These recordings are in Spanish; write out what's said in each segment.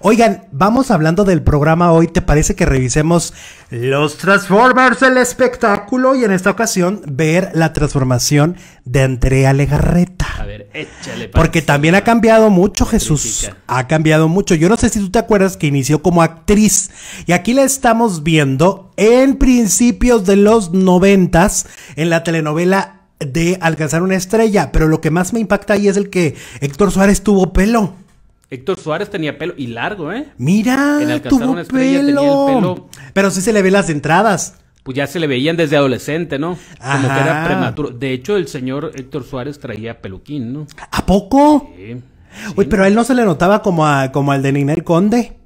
Oigan, vamos hablando del programa hoy. ¿Te parece que revisemos los Transformers, el espectáculo? Y en esta ocasión, ver la transformación de Andrea Legarreta. A ver, échale. Porque también ha cambiado mucho, Jesús. Ha cambiado mucho. Yo no sé si tú te acuerdas que inició como actriz. Y aquí la estamos viendo en principios de los noventas en la telenovela de Alcanzar una estrella. Pero lo que más me impacta ahí es el que Héctor Suárez tuvo pelo. Héctor Suárez tenía pelo y largo, ¿eh? Mira, pelo. Pero sí se le ve las entradas. Pues ya se le veían desde adolescente, ¿no? Como que era prematuro. De hecho, el señor Héctor Suárez traía peluquín, ¿no? ¿A poco? Uy, pero a él no se le notaba como, a, como al de Ninel Conde.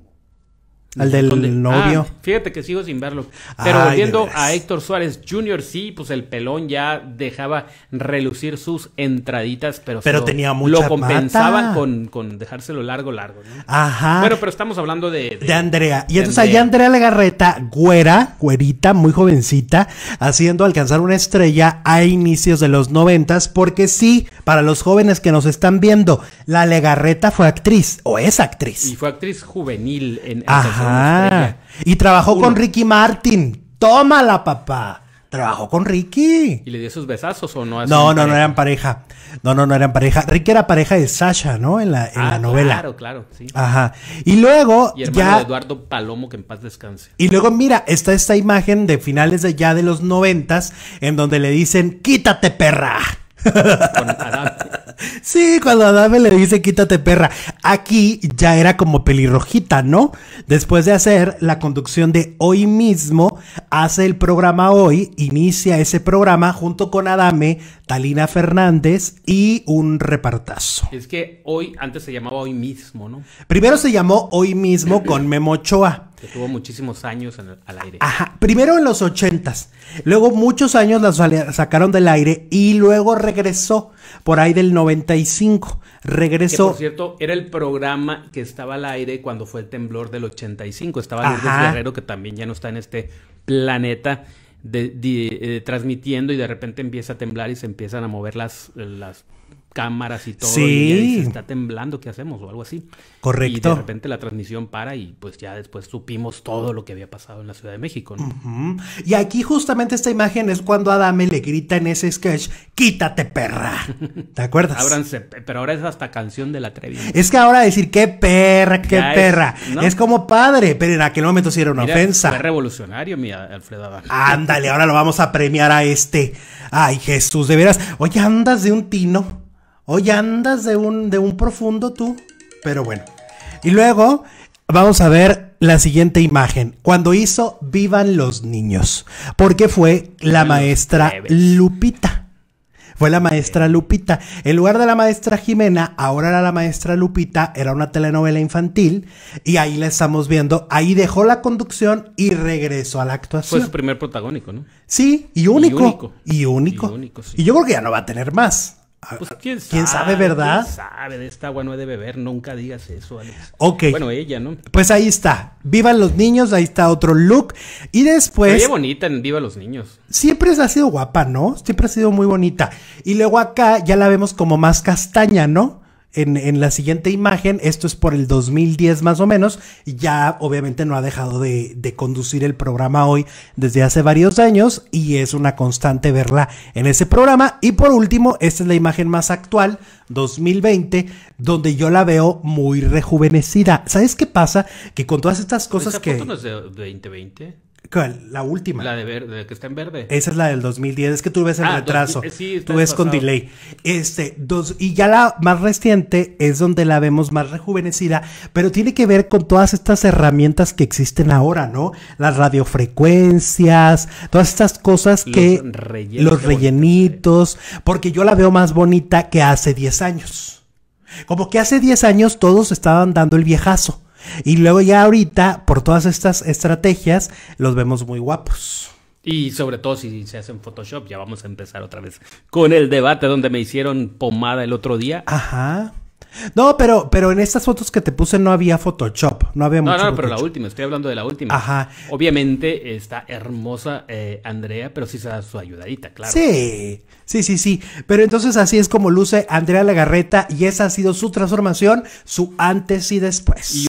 Al del ah, novio. fíjate que sigo sin verlo. Pero volviendo a Héctor Suárez Jr., sí, pues el pelón ya dejaba relucir sus entraditas, pero, pero lo, tenía mucha lo compensaban con, dejárselo largo, largo. ¿no? Ajá. Bueno, pero estamos hablando de. De, Andrea. Y entonces allá Andrea Legarreta, güera, güerita, muy jovencita, haciendo alcanzar una estrella a inicios de los noventas, porque sí, para los jóvenes que nos están viendo, la Legarreta fue actriz, o es actriz. Y fue actriz juvenil en. Ajá. Ah. Y trabajó con Ricky Martin. Tómala, papá. Trabajó con Ricky. ¿Y le dio sus besazos o no? No, no, no eran pareja. No, no, no eran pareja. Ricky era pareja de Sasha, ¿no? En la, ah, novela. Claro, claro, sí. Ajá. Y luego. Y ya... Eduardo Palomo, que en paz descanse. Y luego, mira, está esta imagen de finales de ya de los noventas, en donde le dicen: ¡Quítate, perra! Con Sí, cuando Adame le dice quítate perra. Aquí ya era como pelirrojita, ¿no? Después de hacer la conducción de hoy mismo, hace el programa hoy, inicia ese programa junto con Adame, Talina Fernández y un repartazo. Es que hoy, antes se llamaba hoy mismo, ¿no? Primero se llamó hoy mismo con Memo Ochoa. Que tuvo muchísimos años al aire. Ajá, primero en los ochentas, luego muchos años la sacaron del aire y luego regresó por ahí del 95. Regresó. por cierto, era el programa que estaba al aire cuando fue el temblor del 85. Estaba el Guerrero, que también ya no está en este planeta. De, eh, transmitiendo y de repente empieza a temblar y se empiezan a mover las, las cámaras y todo. Sí. Y está temblando, ¿qué hacemos? O algo así. Correcto. Y de repente la transmisión para y pues ya después supimos todo lo que había pasado en la Ciudad de México, ¿no? Y aquí justamente esta imagen es cuando Adame le grita en ese sketch, quítate perra. ¿Te acuerdas? Ábranse, pero ahora es hasta canción de la Trevi. Es que ahora decir, qué perra, qué perra. Es, como padre, pero en aquel momento sí era una ofensa. Fue revolucionario, mi Alfredo Adame. Ándale, ahora lo vamos a premiar a este. Ay, Jesús, de veras. Oye, andas de un tino. Hoy andas de un, de un profundo tú, pero bueno. Y luego vamos a ver la siguiente imagen. Cuando hizo Vivan los niños, porque fue la maestra Lupita. Fue la maestra Lupita. En lugar de la maestra Jimena, ahora era la maestra Lupita, era una telenovela infantil y ahí la estamos viendo. Ahí dejó la conducción y regresó a la actuación. Fue su primer protagónico, ¿no? Sí, y único. Y único. Y y yo creo que ya no va a tener más. Ah, pues, ah, quién sabe, ¿verdad? ¿Quién sabe? De esta agua no he de beber, nunca digas eso, Alex. Ok. Bueno, ella, ¿no? Pues ahí está. Vivan los niños, ahí está otro look. Y después... qué bonita en Viva los niños. Siempre ha sido guapa, ¿no? Siempre ha sido muy bonita. Y luego acá ya la vemos como más castaña, ¿no? en, la siguiente imagen, esto es por el 2010 más o menos, ya obviamente no ha dejado de, conducir el programa hoy desde hace varios años y es una constante verla en ese programa. Y por último, esta es la imagen más actual, 2020, donde yo la veo muy rejuvenecida. ¿Sabes qué pasa? Que con todas estas cosas que... no de 2020? La última. La de verde, que está en verde. Esa es la del 2010. Es que tú ves el retraso. Eh, tú ves con delay. Este, dos, y ya la más reciente es donde la vemos más rejuvenecida, pero tiene que ver con todas estas herramientas que existen ahora, ¿no? Las radiofrecuencias, todas estas cosas que. los rellenitos. Porque yo la veo más bonita que hace 10 años. Como que hace 10 años todos estaban dando el viejazo. Y luego ya ahorita, por todas estas estrategias, los vemos muy guapos. Y sobre todo si se hacen en Photoshop, ya vamos a empezar otra vez con el debate donde me hicieron pomada el otro día. Ajá. No, pero, pero en estas fotos que te puse no había Photoshop, no había no, No, no, pero la última, estoy hablando de la última. Ajá. Obviamente está hermosa eh, Andrea, pero sí se su ayudadita, claro. Sí, sí, sí, sí. Pero entonces así es como luce Andrea Lagarreta y esa ha sido su transformación, su antes y después.